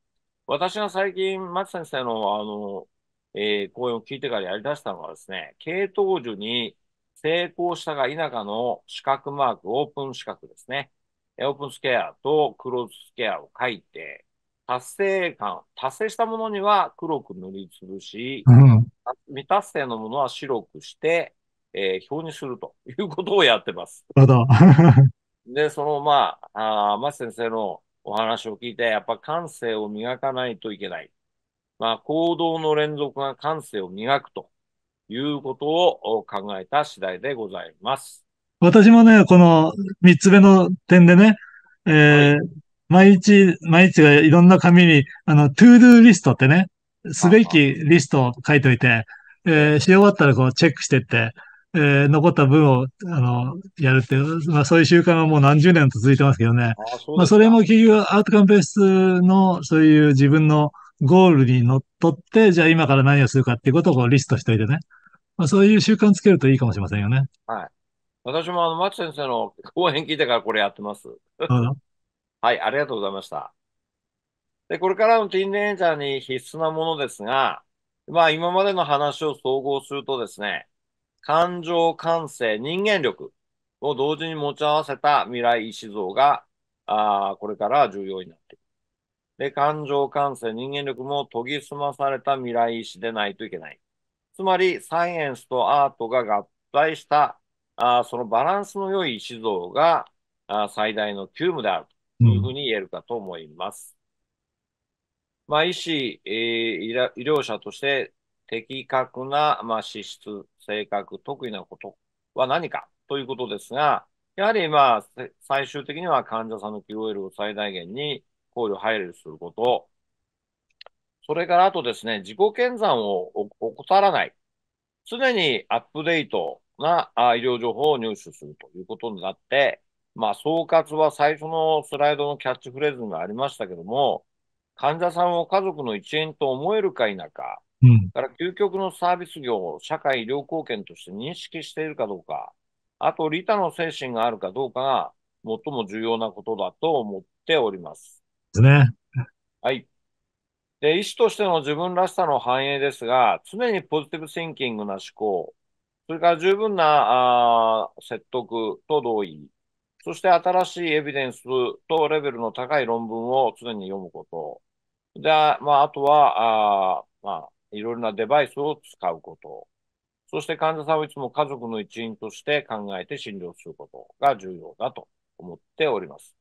私が最近、松先生の、あの、えー、講演を聞いてからやり出したのはですね、系統樹に成功したが否かの四角マーク、オープン四角ですね。オープンスケアとクローズスケアを書いて、達成感、達成したものには黒く塗りつぶし、うん、未達成のものは白くして、えー、表にするということをやってます。なるほど。で、その、まあ、あ松先生のお話を聞いて、やっぱ感性を磨かないといけない。まあ、行動の連続が感性を磨くということを考えた次第でございます。私もね、この三つ目の点でね、えー、はい、毎日、毎日がいろんな紙に、あの、トゥードゥーリストってね、すべきリストを書いといて、えー、し終わったらこうチェックしてって、えー、残った分を、あの、やるっていう、まあそういう習慣はもう何十年と続いてますけどね。あまあそれも企業アートカンペースのそういう自分のゴールに乗っ取って、じゃあ今から何をするかっていうことをこうリストしといてね。まあ、そういう習慣つけるといいかもしれませんよね。はい。私もあの、松先生の講演聞いてからこれやってます。はい、ありがとうございました。で、これからのティーンレンジャーに必須なものですが、まあ今までの話を総合するとですね、感情、感性、人間力を同時に持ち合わせた未来意思像が、ああ、これから重要になっていく。で、感情感性、人間力も研ぎ澄まされた未来意志でないといけない。つまり、サイエンスとアートが合体した、あそのバランスの良い思想像があ最大の急務であるというふうに言えるかと思います。うん、まあ、医師、えー、医療者として的確な、まあ、資質、性格、得意なことは何かということですが、やはり、まあ、最終的には患者さんの QOL を最大限に考慮配慮すること。それからあとですね、自己検算を怠らない。常にアップデートな医療情報を入手するということになって、まあ、総括は最初のスライドのキャッチフレーズがありましたけども、患者さんを家族の一員と思えるか否か、うん、から究極のサービス業、社会医療貢献として認識しているかどうか、あと、利他の精神があるかどうかが最も重要なことだと思っております。ですね。はい。で、医師としての自分らしさの反映ですが、常にポジティブシンキングな思考、それから十分なあ説得と同意、そして新しいエビデンスとレベルの高い論文を常に読むこと。で、まあ、あとは、あまあ、いろいろなデバイスを使うこと。そして患者さんをいつも家族の一員として考えて診療することが重要だと思っております。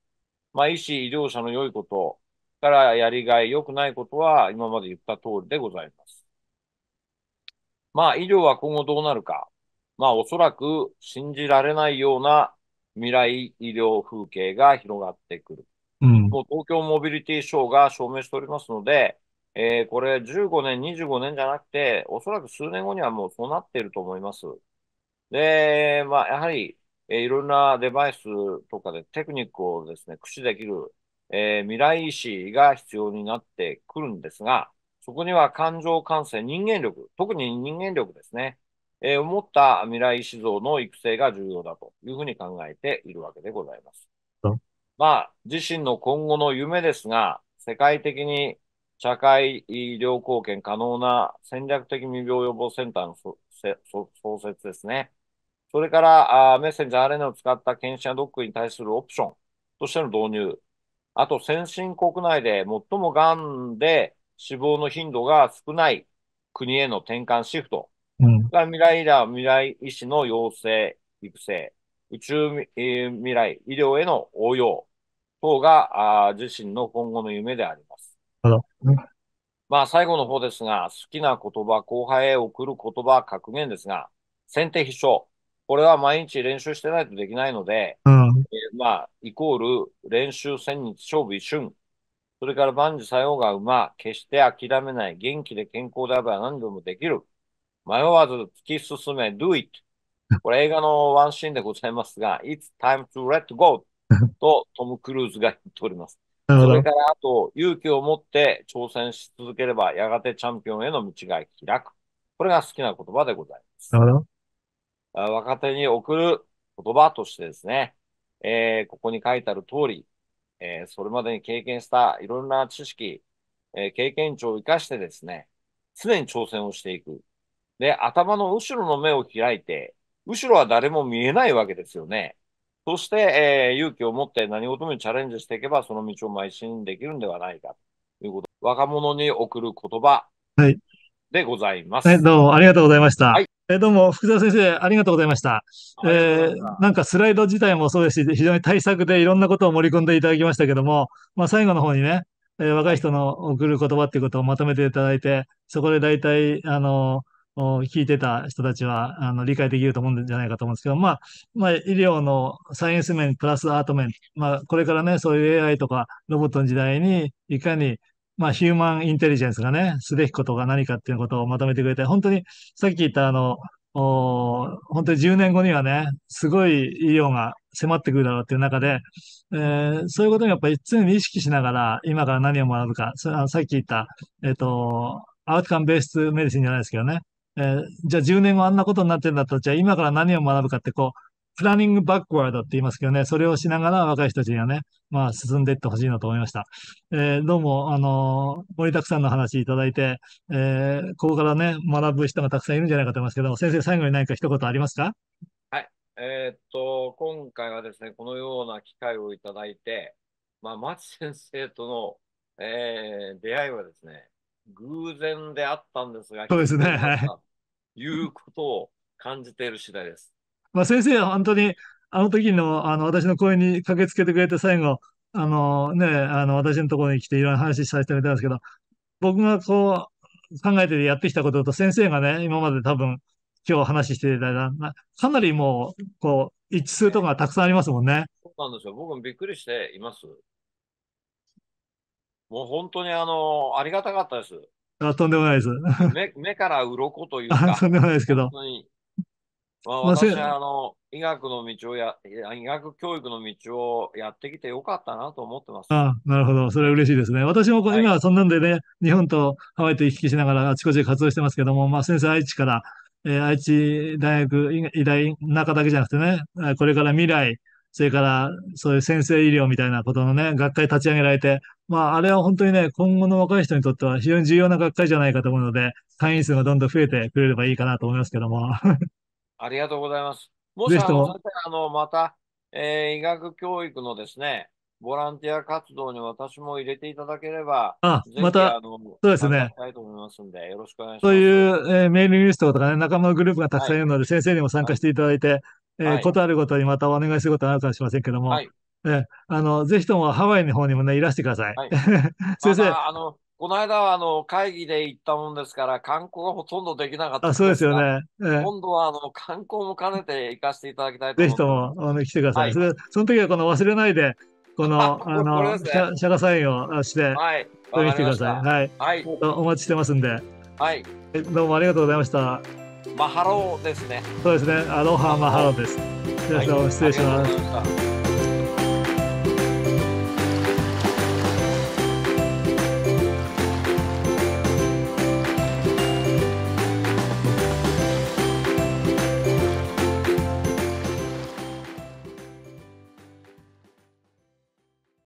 まあ、医師、医療者の良いこと、からやりがい、良くないことは今まで言った通りでございます。まあ、医療は今後どうなるか。まあ、おそらく信じられないような未来医療風景が広がってくる。うん、もう東京モビリティショーが証明しておりますので、えー、これ15年、25年じゃなくて、おそらく数年後にはもうそうなっていると思います。で、まあ、やはりえー、いろんなデバイスとかでテクニックをですね、駆使できる、えー、未来医師が必要になってくるんですが、そこには感情感性、人間力、特に人間力ですね、えー、を持った未来医師像の育成が重要だというふうに考えているわけでございます。まあ、自身の今後の夢ですが、世界的に社会医療貢献可能な戦略的未病予防センターの創設ですね。それから、あメッセンジャー RNA を使った検診やドックに対するオプションとしての導入。あと、先進国内で最も癌で死亡の頻度が少ない国への転換シフト。うん、が未来医療、未来医師の養成、育成、宇宙未,、えー、未来、医療への応用等があ自身の今後の夢であります。うん、まあ、最後の方ですが、好きな言葉、後輩へ送る言葉、格言ですが、先手必勝。これは毎日練習してないとできないので、うん、えー、まあ、イコール練習戦日勝負一瞬。それから万事作用が馬、決して諦めない、元気で健康であれば何でもできる。迷わず突き進め、do it。これ映画のワンシーンでございますが、it's time to let go とトム・クルーズが言っております。それからあと、勇気を持って挑戦し続ければ、やがてチャンピオンへの道が開く。これが好きな言葉でございます。なるほど。若手に送る言葉としてですね、えー、ここに書いてある通り、えー、それまでに経験したいろんな知識、えー、経験値を活かしてですね、常に挑戦をしていく。で、頭の後ろの目を開いて、後ろは誰も見えないわけですよね。そして、えー、勇気を持って何事もチャレンジしていけば、その道を邁進できるんではないか、ということ。若者に送る言葉でございます。はい、どうもありがとうございました。はいえどうも、福沢先生、ありがとうございました。えー、なんかスライド自体もそうですし、非常に対策でいろんなことを盛り込んでいただきましたけども、まあ、最後の方にね、えー、若い人の送る言葉っていうことをまとめていただいて、そこで大体、あの、聞いてた人たちは、あの、理解できると思うんじゃないかと思うんですけど、まあ、まあ、医療のサイエンス面プラスアート面、まあ、これからね、そういう AI とかロボットの時代に、いかにまあ、ヒューマンインテリジェンスがね、すべきことが何かっていうことをまとめてくれて、本当に、さっき言ったあの、本当に10年後にはね、すごい医療が迫ってくるだろうっていう中で、えー、そういうことにやっぱり常に意識しながら、今から何を学ぶか、それさっき言った、えっ、ー、と、アウトカムベースメディシンじゃないですけどね、えー、じゃあ10年後あんなことになってるんだったら、じゃあ今から何を学ぶかってこう、プランニングバックワードって言いますけどね、それをしながら若い人たちにはね、まあ進んでいってほしいなと思いました。えー、どうも、あのー、盛りだくさんの話いただいて、えー、ここからね、学ぶ人がたくさんいるんじゃないかと思いますけど、先生最後に何か一言ありますかはい。えー、っと、今回はですね、このような機会をいただいて、まあ、松先生との、えー、出会いはですね、偶然であったんですが、そうですね。いうことを感じている次第です。まあ、先生は本当に、あの時の、あの、私の声に駆けつけてくれて、最後、あのね、あの、私のところに来ていろんな話させてみたんですけど、僕がこう、考えてやってきたことと、先生がね、今まで多分、今日話していただいた、かなりもう、こう、一致するところがたくさんありますもんね。そうなんですよ。僕もびっくりしています。もう本当にあの、ありがたかったです。あとんでもないです。目目から鱗というか。とんでもないですけど。本当にまあ、私はあの医学の道をや、医学教育の道をやってきてよかったなと思ってます。あなるほど。それは嬉しいですね。私も今はそんなんでね、日本とハワイと行き来しながらあちこちで活動してますけども、まあ、先生、愛知から、えー、愛知大学、医大中だけじゃなくてね、これから未来、それからそういう先生医療みたいなことのね、学会立ち上げられて、まあ、あれは本当にね、今後の若い人にとっては非常に重要な学会じゃないかと思うので、会員数がどんどん増えてくれればいいかなと思いますけども。ありがとうございます。もしあのあのまた、えー、医学教育のですね、ボランティア活動に私も入れていただければ、あまた、そうですね。たいと思いますんで、よろしくお願いします。そういう、えー、メールリストとかね、仲間のグループがたくさんいるので、はい、先生にも参加していただいて、はい、えー、ことあるごとにまたお願いすることがあるかもしれませんけども、はい、えー、あの、ぜひともハワイの方にもね、いらしてください。はい、先生。あの、この間はあの会議で行ったもんですから、観光がほとんどできなかったあそうですよね。えー、今度はあの観光も兼ねて行かせていただきたいと思います。ぜひともあの来てください。はい、それその時はこの忘れないで、このあの、ね、シャサインをして、はい、取りに来てください。はい、はい、お待ちしてますんで。はい。どうもありがとうございました。マハロですね。そうですね。アロハマハロです。皆さ失礼します。